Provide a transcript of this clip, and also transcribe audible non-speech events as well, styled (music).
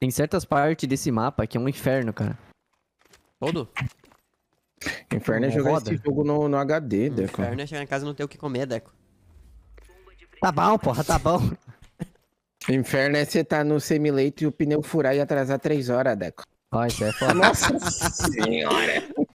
Tem certas partes desse mapa que é um inferno, cara. Todo? Inferno é jogar esse jogo no, no HD, Deco. Inferno é chegar em casa e não ter o que comer, Deco. Tá bom, porra, tá bom. (laughs) Inferno é você tá no semileito e o pneu furar e atrasar 3 horas, Deco. é foda. Nossa (laughs) senhora!